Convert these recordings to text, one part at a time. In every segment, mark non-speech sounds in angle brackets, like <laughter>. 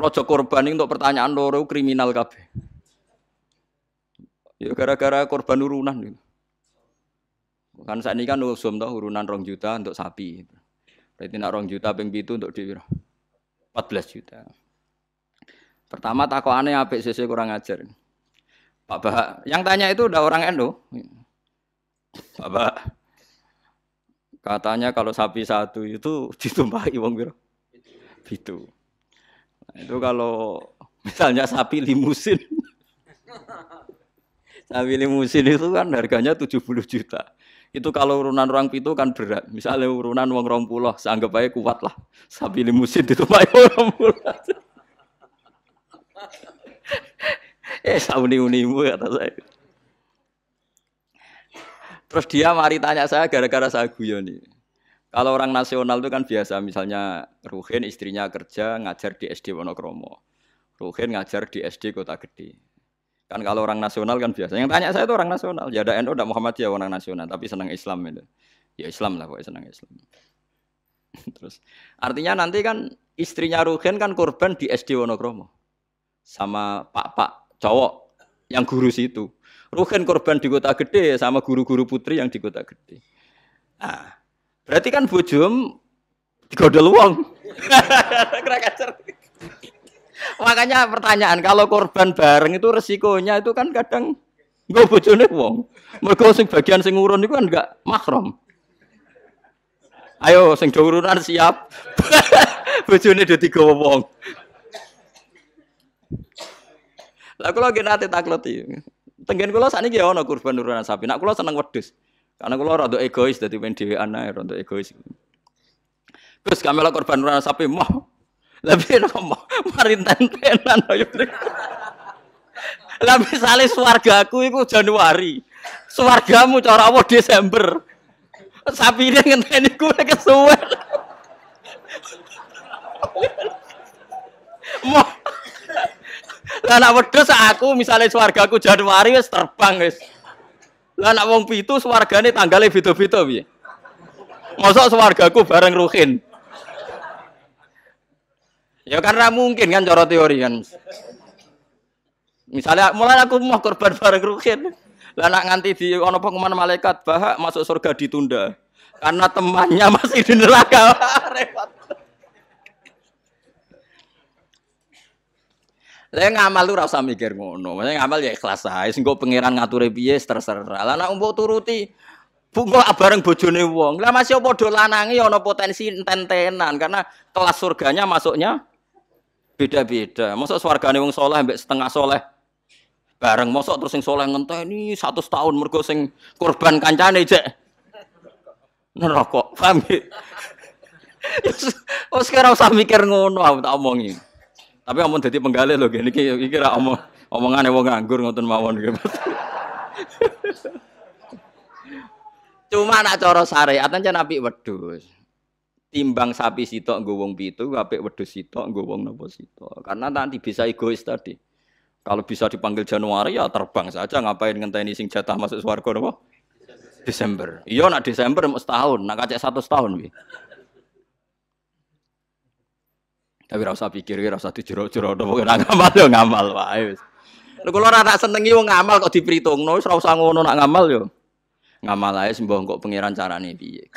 Kalau aja korban ini untuk pertanyaan loro kriminal kabeh. Ya gara-gara korban urunan gitu. Kan saat ini kan usum tau urunan rong juta untuk sapi. Gitu. Berarti nak rong juta ping itu untuk di 14 juta. Pertama apa apik sese kurang ajar. Pak Bahak, yang tanya itu udah orang Endo. Pak Bahak, katanya kalau sapi satu itu <laughs> ditumpahi wong biro. Itu. Itu kalau misalnya sapi limusin. sapi limusin itu kan harganya 70 juta. Itu kalau urunan orang itu kan berat. Misalnya urunan uang rong puluh, seanggap aja kuat lah. Sapi limusin itu pakai orang puluh. eh sauni unimu kata saya. Terus dia mari tanya saya gara-gara saya guyon nih. Kalau orang nasional itu kan biasa, misalnya Ruhin istrinya kerja ngajar di SD Wonokromo. Ruhin ngajar di SD Kota Gede. Kan kalau orang nasional kan biasa. Yang tanya saya itu orang nasional. Ya ada NU, ada Muhammadiyah orang nasional, tapi senang Islam itu. Ya Islam lah pokoknya senang Islam. <laughs> Terus artinya nanti kan istrinya Ruhin kan korban di SD Wonokromo sama pak-pak cowok yang guru situ. Ruhin korban di kota gede sama guru-guru putri yang di kota gede. Nah, Berarti kan bojom digodol wong. <laughs> Makanya pertanyaan kalau korban bareng itu resikonya itu kan kadang gue bojone wong. Mergo sing bagian sing urun itu kan enggak makrom. Ayo sing urunan siap. <laughs> bojone do tiga wong. Lah kula nggih nate takloti. Tenggen kula sakniki ya ana kurban urunan sapi. Nak kula seneng wedhus. Karena kalau rada egois dadi pengen dhewean ae rada egois. Terus kami lakukan korban ora sapi mau. Lebih enak mau marinten tenten-tenan yo. Lah misale swargaku itu Januari. Swargamu cara mau Desember. Sapi ini ngenteni kuwi kesuwen. Mau Lah nak wedhus aku misalnya swargaku Januari terbang guys. Lah anak wong pitu swargane tanggale beda-beda piye? Mosok swargaku bareng Ruhin. Ya karena mungkin kan cara teori kan. Misalnya mulai aku mau korban bareng Ruhin. Lah nak nganti di ono kemana malaikat bahak masuk surga ditunda. Karena temannya masih di neraka. <laughs> Repot. Lah ngamal lu ora mikir ngono. Maksudnya ngamal ya ikhlas ae. Sing pangeran ngature piye terserah. Lah nek mbok turuti Bungo ah bareng bojone wong. Lah masih do lanangi ya ana potensi enten-tenan karena kelas surganya masuknya beda-beda. Masuk swargane wong soleh mbek setengah soleh bareng mosok terus yang soleh ngenteni 100 tahun mergo sing korban kancane jek. Neraka. Paham? Oh sekarang <laughs> ya, usah mikir ngono aku tak omongi. Tapi ngomong jadi penggalih loh gini kira iki ra omong omongan wong nganggur ngotot mawon gitu. Cuma nak cara syariat aja nabi wedus. Timbang sapi sitok nggo wong pitu, apik wedus sitok nggo wong napa sitok. Karena nanti bisa egois tadi. Kalau bisa dipanggil Januari ya terbang saja ngapain ngenteni sing jatah masuk swarga napa? Desember. Iya nak Desember mau setahun, nak kacek satu setahun bi. Tapi rasa usah pikir, tuh tuh curo jero apa kena ngamal yo ngamal lah. wis. lu kalau ora senengi wong ngamal kok dipritungno, Nois rasa ngono nak ngamal yo. Ngamal lah. sembah kok pangeran carane biye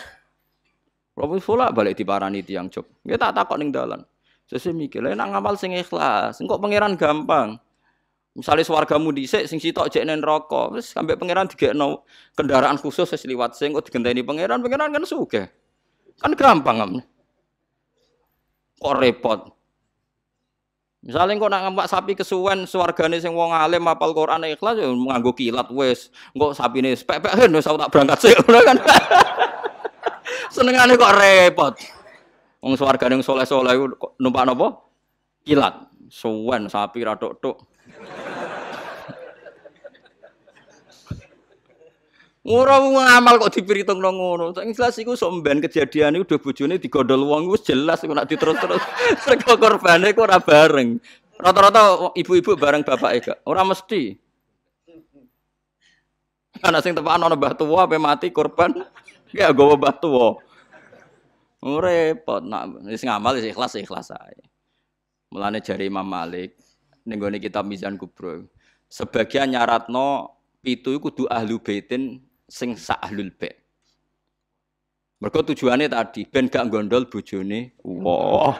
Kula wis balik diparani yang cok, Dia tak takok ning dalan. Saya mikir, lain ngamal sing ikhlas, kok pangeran gampang. Misalnya swargamu dhisik sing sitok jek neng rokok, wis sampe pangeran digekno kendaraan khusus sesi liwat sing kok digenteni pangeran, pangeran kan suka. Kan gampang amne. Kok repot? Misalnya kok nak ngempak sapi kesuwen suargane sing wong alim apal Quran ya ikhlas ya nganggo kilat wis. Engko sapine pepeken wis tak berangkat sik <laughs> kan. Senengane kok repot. Wong suargane sing soleh-soleh numpak napa? Kilat. Suwen sapi ra tok Ora ngamal kok diperhitung nang ngono. Sing jelas iku sok mben kejadian iku do bojone digondol wong wis jelas iku nak diterus-terus. Sego <laughs> korbane kok ora bareng. Rata-rata ibu-ibu bareng bapake gak. Ora mesti. Ana sing tepakan ana mbah tuwa ape mati korban gak gowo mbah tuwa. Oh, repot nak wis ngamal wis ikhlas ikhlas ae. Mulane jari Imam Malik ning gone kitab Mizan Kubro. Sebagian nyaratno pitu iku kudu ahlu baitin sing sak ahlul bait. Mergo tujuannya tadi ben gak gondol bojone. Wah. Wow.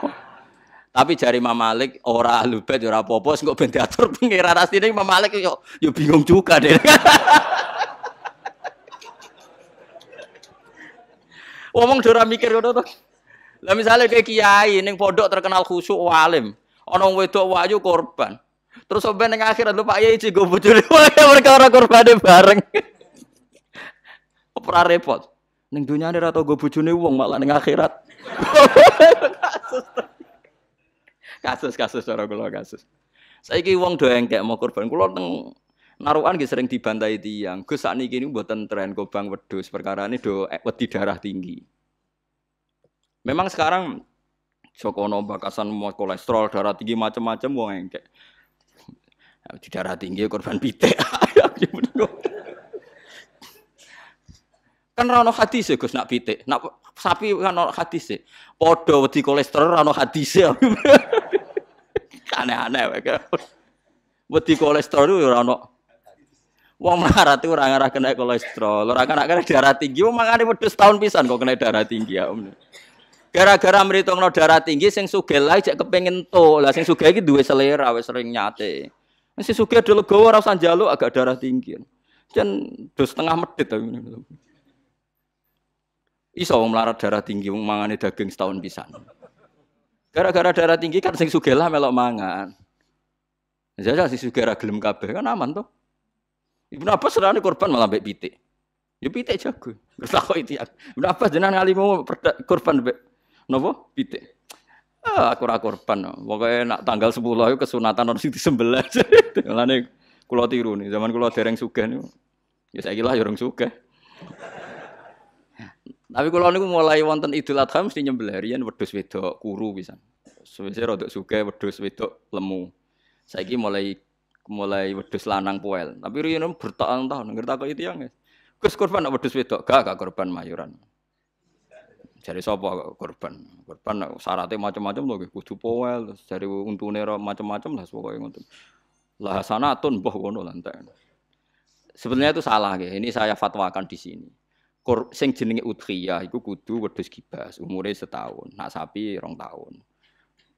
Tapi jari Imam Malik ora ahlul bait ora apa-apa kok ben diatur pangeran asline Imam Malik yo yo bingung juga deh. <laughs> Omong dora mikir ngono to. Lah misalnya kayak kiai ning pondok terkenal khusyuk walim, ana wedok wayu korban. Terus sampai ning akhirat lu Pak Yai cigo bojone <laughs> mereka ora deh bareng ora repot. Ning dunia ora tau go bojone wong malah ning akhirat. kasus. <laughs> Kasus kasus cara kula kasus. Saiki wong do engkek mau kurban kula teng naruan nggih sering dibantai tiang. Gus sakniki niku mboten tren kobang wedhus perkara ini do eh, wedi darah tinggi. Memang sekarang Jokono bakasan mau kolesterol darah tinggi macam-macam wong engkek. Di darah tinggi korban pitik. <laughs> Kan rano hadis ya Gus nak pitik. Nak sapi kan rano hadis ya. Podo di kolesterol rano hadis ya. <laughs> Aneh-aneh mereka Wedi kolesterol itu ya rano Wong marah tuh orang arah kena kolesterol, orang kena kena darah tinggi, wong itu udah setahun pisan kok kena darah tinggi ya om. Gara-gara meritung no darah tinggi sing suge lae cek kepengen to, lah sing suge gitu dua selera wes sering nyate. Wis suge dulu legowo ora jalu agak darah tinggi. Jen dua setengah medit tuh. Iso melarat darah tinggi mangane daging setahun bisa, Gara-gara darah tinggi kan sing sugih lah melok mangan. Jajal ya, ya, sing sugih ra gelem kabeh kan aman tuh. Ibnu Abbas serane korban malah mbek pitik. Ya pitik jago. gue takoki itu. Ibnu Abbas jenengan ngalimu korban mbek napa? Pitik. Ah, aku ora korban. Pokoke nak tanggal 10 iku kesunatan harus disembelih. <laughs> Lane kula tiru nih, zaman kula dereng sugih niku. Ya saiki lah yo ya sugih. Tapi kalau niku mulai wonten Idul Adha mesti nyembelih riyen wedhus wedok kuru bisa, Suwise rodok sugih wedhus wedok lemu. Saiki mulai mulai wedus lanang puel. Tapi riyen bertahun-tahun ngerti ngertakok itu yang. Gus korban nak wedhus wedok, gak gak korban mayuran. Jadi sapa korban? Korban syaratnya macam-macam loh, kudu poel, jadi untuk nero macam-macam lah yang ngoten. Lah sanatun mbah ngono lan Sebenarnya itu salah ya. Ini saya fatwakan di sini. Kor, sing jenenge utriyah, iku kudu wedhus kibas, umure setahun, nak sapi rong tahun.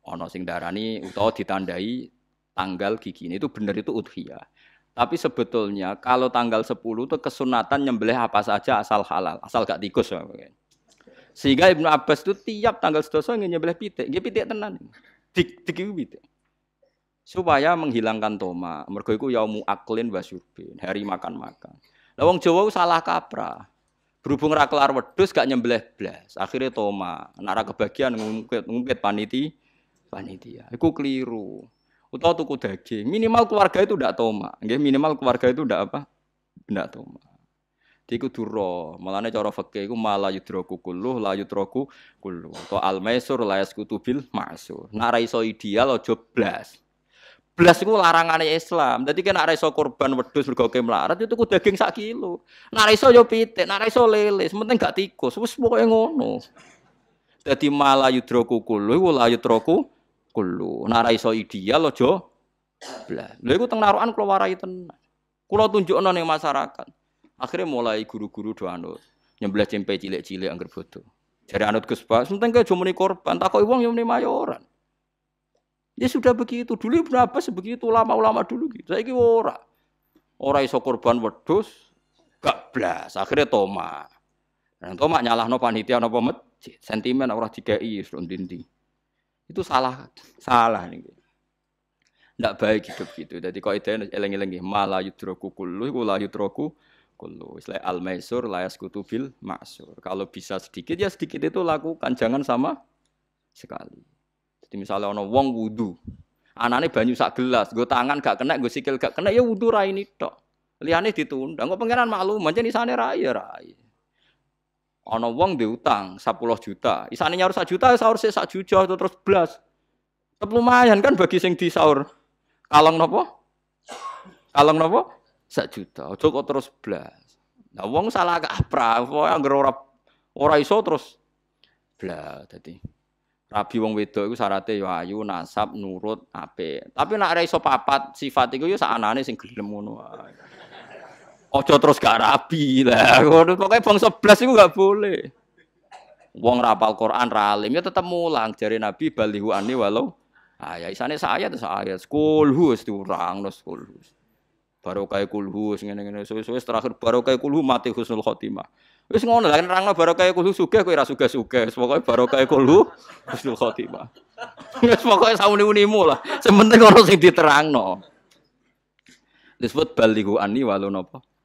Ana sing darani utawa ditandai tanggal gigi ini itu benar itu utriyah. Tapi sebetulnya kalau tanggal 10 itu kesunatan nyembelih apa saja asal halal, asal gak tikus. Sehingga Ibnu Abbas itu tiap tanggal 10 ingin nyembelih pitik, nggih pitik tenan. Dik dik pitik. Supaya menghilangkan toma, mergo iku yaumu aklin wasyubin, hari makan-makan. Lah wong Jawa salah kaprah. Berhubung ra kelar wedhus gak nyembelih blas. Akhirnya Toma, nek ra kebagian ngumpet ngumpet paniti panitia. Iku keliru. Utau tuku daging. Minimal keluarga itu ndak Toma. Nggih, minimal keluarga itu ndak apa? Ndak Toma. Iku duro, malane cara coro iku mala yudroku kulluh la yudroku kuluh, To al maisur la yaskutu bil ma'sur. narai ra iso ideal aja blas belas iku larangane Islam. Jadi kena ora iso korban wedus mergo melarat itu ku daging sak kilo. Nek iso yo pitik, nek iso lele, penting gak tikus. Wis pokoke ngono. Jadi malah yudroku kulo iku la yudroku kulo. Nek iso ideal aja jo, Lha iku teng narokan kula warai tenan. Kula tunjukno masyarakat. Akhirnya mulai guru-guru do anut. cempe cilik-cilik angger foto. Jadi anut kespa, Pak, penting cuma korban, takoki wong yo muni mayoran. Ya sudah begitu. Dulu Ibnu Abbas begitu lama ulama dulu gitu. kira ora. Ora iso korban wedhus gak blas. Akhirnya Toma. Dan Toma no panitia no masjid. Sentimen ora dikei dinding. Itu salah salah nih. Tidak baik hidup gitu. Jadi kau itu eleng-eleng malah yudroku kulu, gula yudroku kullu Islah al maisur layas kutufil, maksur kalau bisa sedikit ya sedikit itu lakukan jangan sama sekali jadi misalnya ono wong wudu, anane banyu sak gelas, gue tangan gak kena, gue sikil gak kena, ya wudu rai ini tok. Liane ditunda, gue pengiran malu. macam di sana rai ya rai. Ono wong diutang 10 juta, isane nyaur sak juta, ya sahur sih sak juta terus belas. Tapi lumayan kan bagi sing di sahur. Kalong nopo? Kalong nopo? Sak juta, ojo kok terus belas. Nah wong salah kaprah, wong anggere ora ora iso terus belas tadi. Rabi wong wedok iku syaraté ya ayu, nasab, nurut, apik. Tapi nek ora iso papat sifat iku ya sakanane sing gelem ngono Aja terus gak rabi lah. <laughs> Ngono pokoke bangsa blas iku gak boleh. Wong rapal Quran, ra alim ya tetep mulang jare Nabi balihu ani walau ayat ah, isane saya terus ayat kulhu wis diurang terus kulhu. Barokah kulhu ngene-ngene suwe-suwe terakhir barokah kulhu mati husnul khotimah. Wis ngono lah nerangno kan barokah kulo sugih kowe ora sugih-sugih, pokoke barokah kulo husnul khotimah. Wis pokoke sauni-unimu lah. Sementing ono sing diterangno. Disebut baligu ani walau napa?